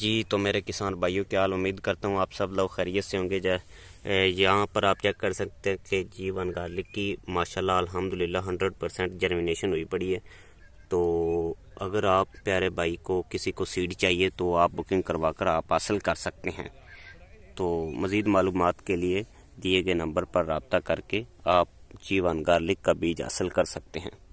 जी तो मेरे किसान भाइयों क्या हाल उम्मीद करता हूँ आप सब लोग खैरियत से होंगे जय यहाँ पर आप चेक कर सकते हैं कि जीवन गार्लिक की माशाल्लाह अल्हम्दुलिल्लाह हंड्रेड परसेंट जर्मिनेशन हुई पड़ी है तो अगर आप प्यारे भाई को किसी को सीड चाहिए तो आप बुकिंग करवा कर आप हासिल कर सकते हैं तो मज़ीद मालूम के लिए दिए गए नंबर पर रबता करके आप जीवन गार्लिक का बीज हासिल कर सकते हैं